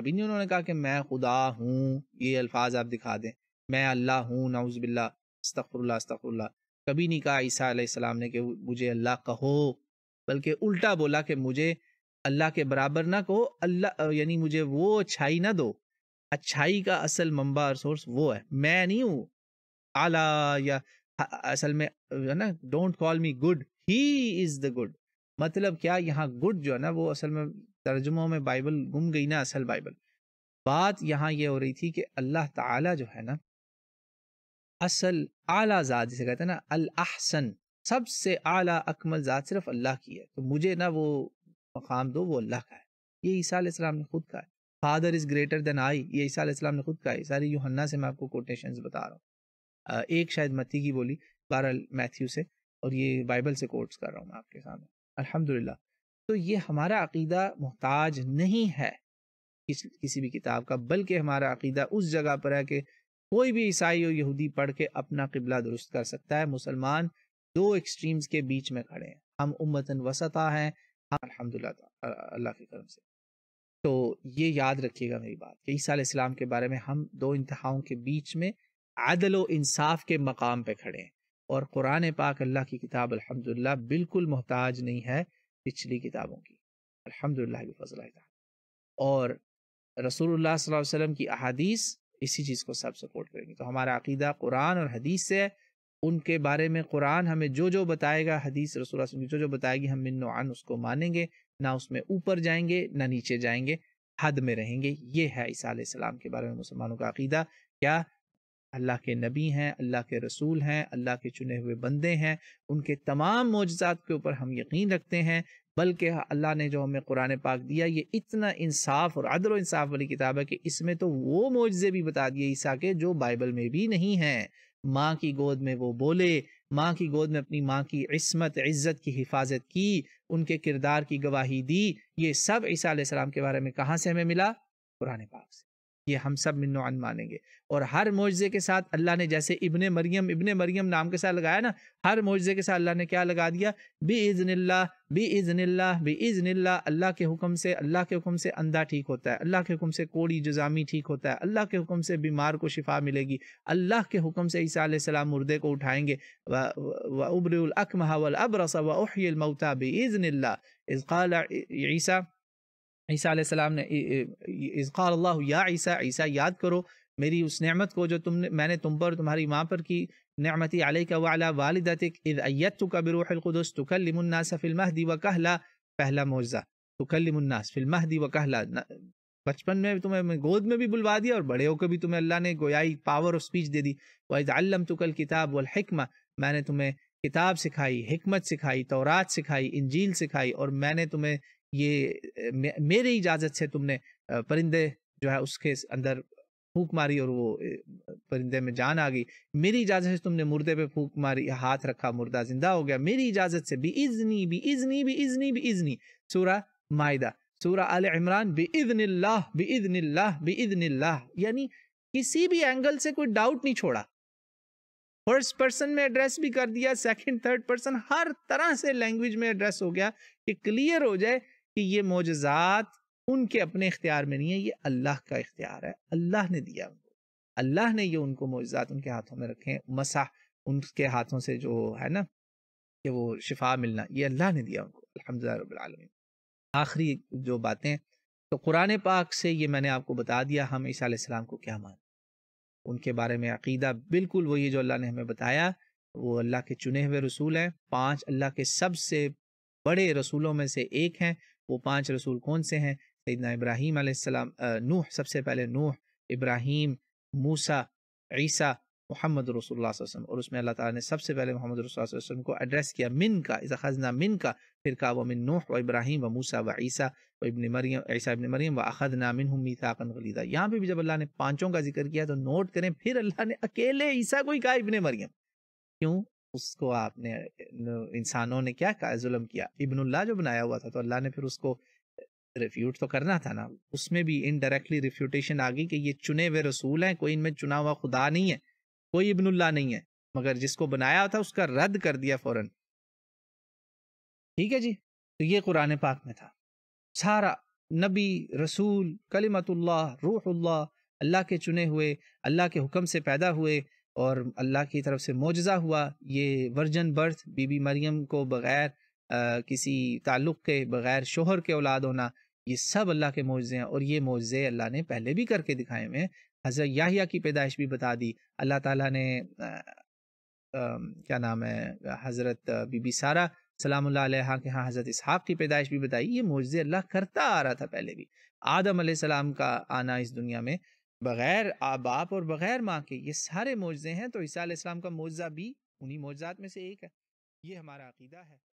कभी नहीं उन्होंने कहा कि मैं खुदा हूँ ये अल्फाज आप दिखा दें मैं अल्लाह हूँ नाउज़बिल्ला अस्तफ़ुल्ला अस्तफ़ुल्ला कभी नहीं कहा ईसा आसमाम ने कि मुझे अल्लाह कहो बल्कि उल्टा बोला कि मुझे अल्लाह के बराबर ना कहो अल्लाह यानी मुझे वो अच्छाई ना दो अच्छाई का असल मंबा और सोर्स वो है मैं नहीं हूँ आला या असल में है ना don't call me good he is the good मतलब क्या यहाँ गुड जो है ना वो असल में तर्जुमों में बाइबल गुम गई ना असल बाइबल बात यहाँ ये हो रही थी कि अल्लाह ताला जो है ना असल आला ज़ात जिसे कहते हैं ना अल अहसन सबसे आला अकमल ज़ात सिर्फ अल्लाह की है तो मुझे ना वो मकाम दो वो अल्लाह का है ये ईसा ने खुद कहा है father is greater than I ये ईसा ने खुद कहा है सारी यूहन्ना से मैं आपको कोटेशन बता रहा हूँ एक शायद मती की बोली बार मैथ्यू से और ये बाइबल से कोट्स कर रहा हूँ मैं आपके सामने अल्हम्दुलिल्लाह तो ये हमारा अकीदा मोहताज नहीं है किस, किसी भी किताब का बल्कि हमारा अकीदा उस जगह पर है कि कोई भी ईसाई और यहूदी पढ़ के अपना किबला दुरुस्त कर सकता है मुसलमान दो एक्सट्रीम्स के बीच में खड़े हैं हम उम्मतन वसता हैं हम अल्लाह के करम से तो ये याद रखिएगा मेरी बात कि ईसा इस्लाम के बारे में हम दो इंतहाओं के बीच में आदल व इंसाफ के मकाम पर खड़े हैं और कुरान पाक अल्लाह की किताब अल्हम्दुलिल्लाह बिल्कुल मोहताज नहीं है पिछली किताबों की अल्हम्दुलिल्लाह के फजल और रसूलुल्लाह सल्लल्लाहु अलैहि वसल्लम की अहादीस इसी चीज़ को सब सपोर्ट करेंगे तो हमारा अकीदा कुरान और हदीस से उनके बारे में कुरान हमें जो जो बताएगा हदीस रसूल की जो जो बताएगी हम मिन उसको मानेंगे ना उसमें ऊपर जाएंगे ना नीचे जाएंगे हद में रहेंगे ये है ईसा सलाम के बारे में मुसलमानों का अकीदा क्या अल्लाह के नबी हैं अल्लाह के रसूल हैं अल्लाह के चुने हुए बंदे हैं उनके तमाम मोजात के ऊपर हम यकीन रखते हैं बल्कि अल्लाह ने जो हमें कुरान पाक दिया ये इतना इंसाफ और अदर इंसाफ वाली किताब है कि इसमें तो वो मोजे भी बता दिए ईसा के जो बाइबल में भी नहीं हैं माँ की गोद में वो बोले माँ की गोद में अपनी माँ की इसमत इज़्ज़त की हिफाजत की उनके किरदार की गवाही दी ये सब ईसा सलाम के बारे में कहाँ से हमें मिला कुरान पाक से ये हम सब मिनोन मानेंगे और हर मुआजे के साथ अल्लाह ने जैसे इबन मरियम इबन मरियम नाम के साथ लगाया ना हर मुआजे के साथ अल्लाह ने क्या लगा दिया बी इज़नल्ला बी इज़नल्ला बी इज़नल्ला अल्लाह के हुक्म से अल्लाह के हुक्म से अंधा ठीक होता है अल्लाह के हुक्म से कोड़ी जजामी ठीक होता है अल्लाह के हुक्म से बीमार को शिफा मिलेगी अल्लाह के हुक्म से ईसा मुर्दे को उठाएंगे व उबरअल अकमहावल अबरसा व उहियल मऊता बी इज़नल्ला इज़ ईसा عیسی علیہ السلام نے قال اللہ یا عیسیٰ عیسیٰ یاد کرو میری اس نعمت کو جو تم نے میں نے تم پر تمہاری ماں پر کی نعمتی علیہ وعلا والدتک اذ ایتک بروح القدس تکلم الناس فی المہدی وکہلا پہلا معجزہ تکلم الناس فی المہدی وکہلا بچپن میں تمہیں گود میں بھی بلوا دیا اور بڑے ہو کے بھی تمہیں اللہ نے گویائی پاور آف اسپیچ دے دی وَإِذْ عَلَّمْتُكَ الْكِتَابُ وَالْحِکْمَةِ میں نے تمہیں کتاب سکھائی حکمت سکھائی تورات سکھائی انجیل سکھائی اور میں نے تمہیں ये मेरे मेरी इजाज़त से तुमने परिंदे जो है उसके अंदर फूक मारी और वो परिंदे में जान आ गई मेरी इजाज़त से तुमने मुर्दे पे फूक मारी हाथ रखा मुर्दा जिंदा हो गया मेरी इजाज़त से भी इजनी भी इजनी भी इजनी भी इजनी सूरा माहिदा सूरा अल इमरान बे इदनिल्ला बे इदनिल्ला बे इदनिल्ला यानी किसी भी एंगल से कोई डाउट नहीं छोड़ा फर्स्ट पर्सन में एड्रेस भी कर दिया सेकंड थर्ड पर्सन हर तरह से लैंग्वेज में एड्रेस हो गया कि क्लियर हो जाए कि ये मोजात उनके अपने इख्तियार में नहीं है ये अल्लाह का इख्तियार है अल्लाह ने दिया उनको अल्लाह ने ये उनको मोजात उनके हाथों में रखे मसा उनके हाथों से जो है ना कि वो शिफा मिलना ये अल्लाह ने दिया उनको अलहमदिल्लाबीन आखिरी जो बातें तो कुरान पाक से ये मैंने आपको बता दिया हम ईसीम को क्या मान उनके बारे में अकीदा बिल्कुल वही जो अल्लाह ने हमें बताया वो अल्लाह के चुने हुए रसूल हैं पांच अल्लाह के सबसे बड़े रसूलों में से एक हैं वो पांच रसूल कौन से हैं सैदना इब्राहिम आसमाम नूह सबसे पहले नूह इब्राहिम मूसा ईसा मोहम्मद रसोल्ला वसम और उसमें अल्लाह ताला ने सबसे पहले मोहम्मद वसम को एड्रेस किया मिन का इस खजना मिन का फिर कहा वह मिन नूह व इब्राहिम व मूसा व ईसा व इबन मरियम ईसा इबन मरियम व अखद नामिन हम मीताकन गलीदा यहाँ पे भी जब अल्लाह ने पाँचों का जिक्र किया तो नोट करें फिर अल्लाह ने अकेले ईसा को ही कहा इबन मरियम क्यों उसको आपने इंसानों ने क्या कहा जुलम किया इबनुल्ला जो बनाया हुआ था तो अल्लाह ने फिर उसको रिफ्यूट तो करना था ना उसमें भी इनडायरेक्टली रिफ्यूटेशन आ गई कि ये चुने हुए रसूल हैं कोई इनमें चुना हुआ खुदा नहीं है कोई इबनुल्ला नहीं है मगर जिसको बनाया था उसका रद्द कर दिया फौरन ठीक है जी तो ये कुरान पाक में था सारा नबी रसूल कलिमतुल्लाह रूहुल्लाह अल्लाह के चुने हुए अल्लाह के हुक्म से पैदा हुए और अल्लाह की तरफ से मुजजा हुआ ये वर्जन बर्थ बीबी मरियम को बग़ैर किसी ताल्लुक़ के बग़ैर शोहर के औलाद होना ये सब अल्लाह के मुआजे हैं और ये मुआजे अल्लाह ने पहले भी करके दिखाए हुए हैं हज़रत याहिया की पैदाइश भी बता दी अल्लाह ताला ने आ, आ, क्या नाम है हज़रत बीबी सारा सलाम हाँ के यहाँ हज़रत इसहाक़ की पैदाइश भी बताई ये मुआजे अल्लाह करता आ रहा था पहले भी आदम सलाम का आना इस दुनिया में बग़ैर बाप और बग़ैर माँ के ये सारे मौजे हैं तो ईसा इस्लाम का मौजा भी उन्हीं मोजात में से एक है ये हमारा अकीदा है